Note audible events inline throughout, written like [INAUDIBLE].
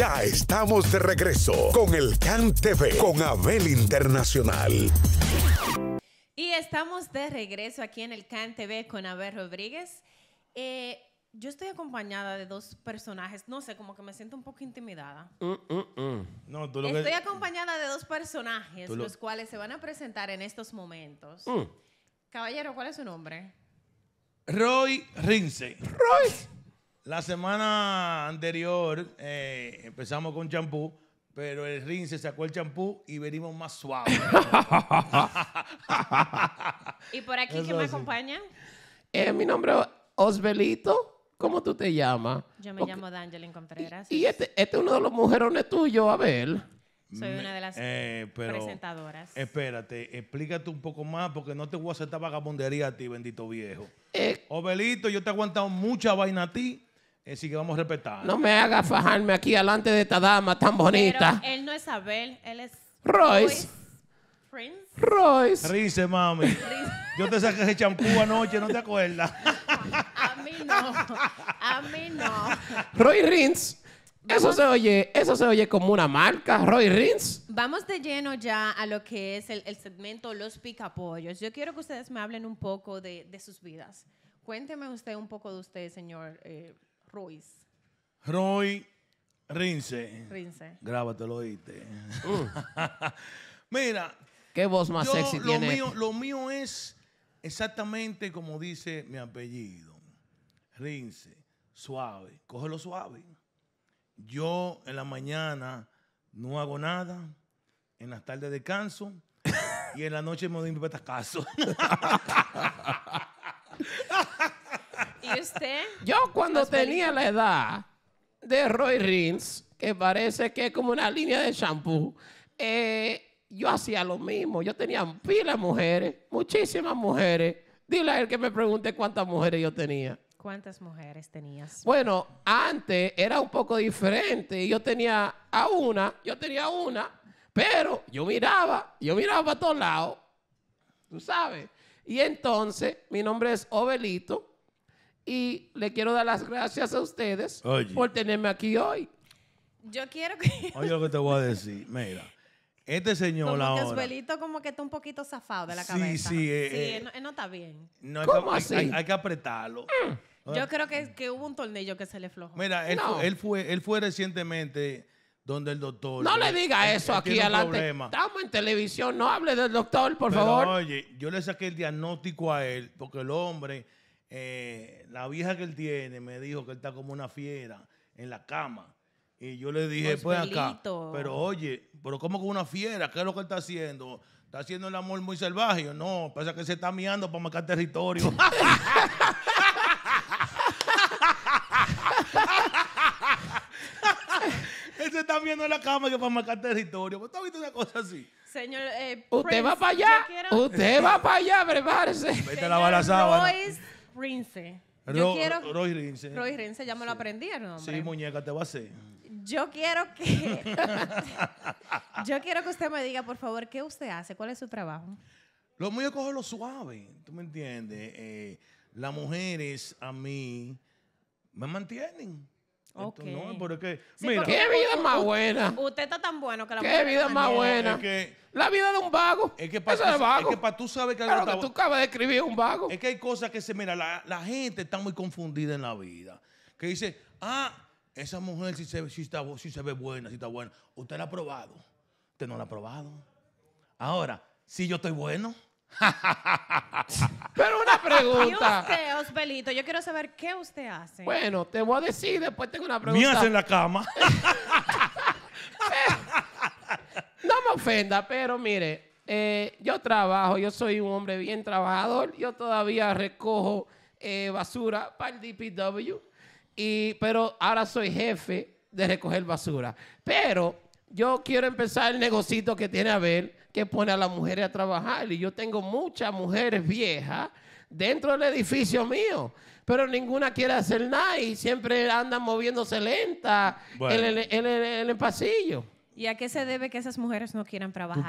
Ya estamos de regreso con el CAN TV, con Abel Internacional. Y estamos de regreso aquí en el CAN TV con Abel Rodríguez. Eh, yo estoy acompañada de dos personajes. No sé, como que me siento un poco intimidada. Mm, mm, mm. No, tú estoy acompañada de dos personajes, los cuales se van a presentar en estos momentos. Caballero, ¿cuál es su nombre? Roy Rince. Roy. La semana anterior eh, empezamos con champú, pero el rin se sacó el champú y venimos más suaves. [LAUGHS] ¿Y por aquí quién me acompaña? Eh, mi nombre es Osbelito. ¿Cómo tú te llamas? Yo me llamo D'Angelin Contreras. Y, este, este, es uno de los mujerones tuyos, Abel. Soy una de las eh, pero, presentadoras. Espérate, explícate un poco más porque no te voy a hacer esta vagabondería a ti, bendito viejo. Osbelito, yo te he aguantado mucha vaina a ti Así que vamos a respetar. No me haga fajarme aquí delante de esta dama tan bonita. él no es Abel, él es Royce. Royce. Rice, mami. Yo te saqué ese champú anoche, ¿no te acuerdas? [LAUGHS] a mí no. A mí no. Roy Rins. Eso se, oye, eso se oye como una marca, Roy Rins. Vamos de lleno ya a lo que es el, segmento Los Picapollos. Yo quiero que ustedes me hablen un poco de, sus vidas. Cuénteme usted un poco de usted, señor eh, Ruiz. Roy Rince. Rince. lo oíste. Uh. [LAUGHS] Mira. ¿Qué voz más lo Mío, este. lo mío es exactamente como dice mi apellido. Rince. Suave. lo suave. Yo en la mañana no hago nada. En las tardes descanso. [LAUGHS] y en la noche me doy un petacazo. [LAUGHS] Yo cuando tenía la edad de Roy Rins, que parece que es como una línea de shampoo, eh, yo hacía lo mismo. Yo tenía pilas mujeres, muchísimas mujeres. Dile a él que me pregunte cuántas mujeres yo tenía. ¿Cuántas mujeres tenías? Bueno, antes era un poco diferente. Yo tenía a una, yo tenía una, pero yo miraba, yo miraba para todos lados. Tú sabes. Y entonces, mi nombre es Obelito y le quiero dar las gracias a ustedes por tenerme aquí hoy. Yo quiero que... [LAUGHS] Oye lo que te voy a decir, mira. Este señor como ahora... Como que como que está un poquito zafado de la cabeza. Sí, eh, sí. Eh. no, está bien. ¿Cómo hay, así? Hay, que apretarlo. Mm. Yo creo que, que, hubo un tornillo que se le flojó. Mira, él, fue, él, fue, recientemente donde el doctor. No le diga eso aquí adelante. Estamos en televisión, no hable del doctor, por favor. Oye, yo le saqué el diagnóstico a él porque el hombre eh, la vieja que él tiene me dijo que él está como una fiera en la cama. Y yo le dije, pues, acá, pero oye, pero como con una fiera, ¿qué es lo que él está haciendo? ¿Está haciendo el amor muy salvaje? no, pasa que se está miando para marcar territorio. [LAUGHS] Él se está miando en la cama para marcar territorio. ¿Usted visto una cosa así? Señor eh, Usted va para allá. Usted va para allá, Vete a la Rince. Yo quiero- Roy Rince. Roy ya me lo aprendí ¿no Sí, muñeca, te va a hacer. Yo quiero que. [LAUGHS] yo quiero que usted me diga, por favor, qué usted hace, cuál es su trabajo. Lo mío es lo suave, ¿tú me entiendes? Eh, las mujeres a mí me mantienen. Ok. mira, qué vida más buena. Usted está tan bueno que la Qué vida más buena. la vida de un vago. Es que para, tú, Es que para tú sabes que, claro que tú acabas de escribir un vago. Es que hay cosas que se mira, la, la, gente está muy confundida en la vida. Que dice, "Ah, esa mujer si se si está si se ve buena, si está buena. Usted la ha probado. Usted no la ha probado. Ahora, si yo estoy bueno. [LAUGHS] ¿Y Yo quiero saber qué usted hace. Bueno, te voy a decir, después tengo una pregunta. Me hace en la cama. [LAUGHS] no me ofenda, pero mire, eh, yo trabajo, yo soy un hombre bien trabajador, yo todavía recojo eh, basura para el DPW, y, pero ahora soy jefe de recoger basura. Pero yo quiero empezar el negocito que tiene a ver, que pone a las mujeres a trabajar. Y yo tengo muchas mujeres viejas dentro del edificio mío, pero ninguna quiere hacer nada y siempre andan moviéndose lenta en, el, pasillo. ¿Y a qué se debe que esas mujeres no quieran trabajar?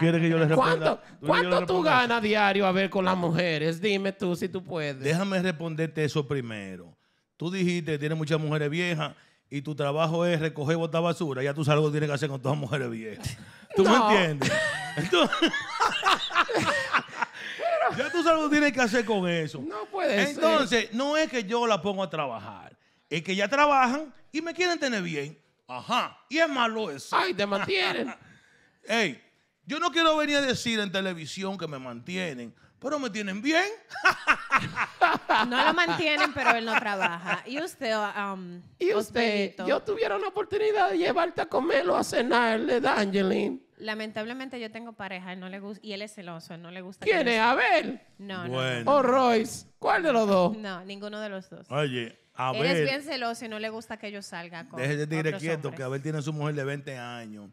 ¿Cuánto, ¿tú, ¿cuánto ganas diario a ver con las mujeres? Dime tú si tú puedes. Déjame responderte eso primero. Tú dijiste que tienes muchas mujeres viejas y tu trabajo es recoger de basura. Ya tú sabes lo que tienes que hacer con todas las mujeres viejas. ¿Tú me entiendes? [LAUGHS] [LAUGHS] ya tú sabes lo que tienes que hacer con eso. No puede Entonces, ser. Entonces, no es que yo la pongo a trabajar. Es que ya trabajan y me quieren tener bien. Ajá. Y es malo eso. Ay, te mantienen. [LAUGHS] Ey, yo no quiero venir a decir en televisión que me mantienen, pero me tienen bien. [LAUGHS] No lo mantienen, pero él no trabaja. Y usted, um, ¿Y usted yo tuviera una oportunidad de llevarte a comerlo a cenarle, D'Angeline. Lamentablemente yo tengo pareja, no le y él es celoso, no le gusta. ¿Quién es? Abel. No, no. O oh, Royce. ¿Cuál de los dos? No, ninguno de los dos. Oye, Abel. Él es bien celoso y no le gusta que yo salga con. Déjese de decir quieto, que Abel tiene a su mujer de 20 años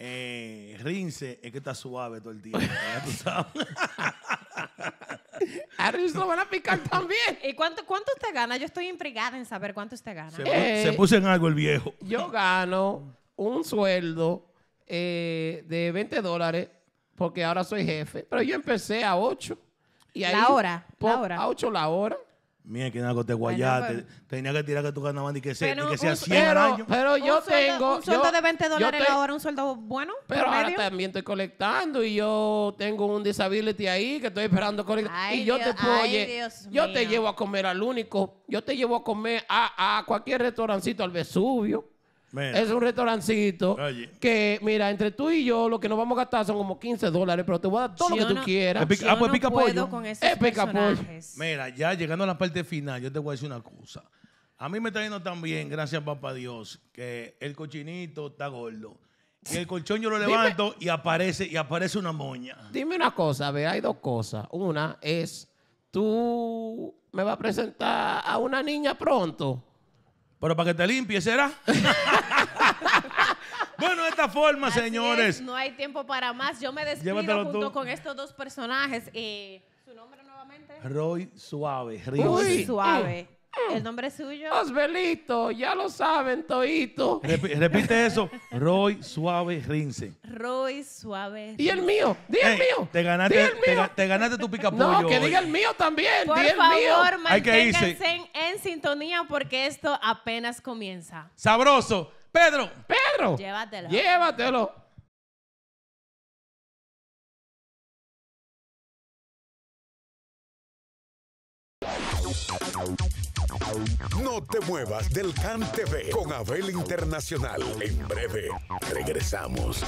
eh, rinse es que está suave todo el tiempo. Ya tú sabes. [LAUGHS] A Rince lo van a picar también. ¿Y cuánto, cuánto usted gana? Yo estoy intrigada en saber cuánto usted gana. Se, eh, puso en algo el viejo. Yo gano un sueldo eh, de 20 dólares porque ahora soy jefe, pero yo empecé a 8. Y ahí, La hora, la hora. A 8 la hora. Mira que nada, te guayate pues, tenía que tirar que tu ganabas y que, se, que sea 100 pero, yo un sueldo, tengo. Un sueldo de 20 dólares Ahora un sueldo bueno. Pero ahora también estoy colectando y yo tengo un disability ahí que estoy esperando colectar. y yo te puedo. yo te llevo a comer al único. Yo te llevo a comer a, a cualquier restaurancito, al Vesubio. Es un restaurancito que, mira, entre tú y yo, lo que nos vamos a gastar son como 15 dólares, pero te voy a dar todo lo que tú quieras. Ah, pues, con es pica Mira, ya llegando a la parte final, yo te voy a decir una cosa. A mí me está yendo tan bien, gracias papá Dios, que el cochinito está gordo. Y el colchón yo lo levanto y aparece y aparece una moña. Dime una cosa, ve, hay dos cosas. Una es, tú me vas a presentar a una niña pronto. Pero para que te limpie, ¿será? [LAUGHS] [LAUGHS] bueno, de esta forma, señores. no hay tiempo para más. Yo me despido junto con estos dos personajes. Eh, ¿Su nombre nuevamente? Roy Suave. Roy Suave. Mm. ¿El nombre suyo? Osbelito, ya lo saben, Toito. repite eso. Roy Suave Rince. Roy Suave ¿Y el mío? Di el mío. Te ganaste, Te, ganaste tu picapollo. No, que diga el mío también. Por el favor, mío. en sintonía porque esto apenas comienza. Sabroso. Pedro, Pedro. Llévatelo. Llévatelo. No te muevas del CAN TV con Abel Internacional. En breve, regresamos.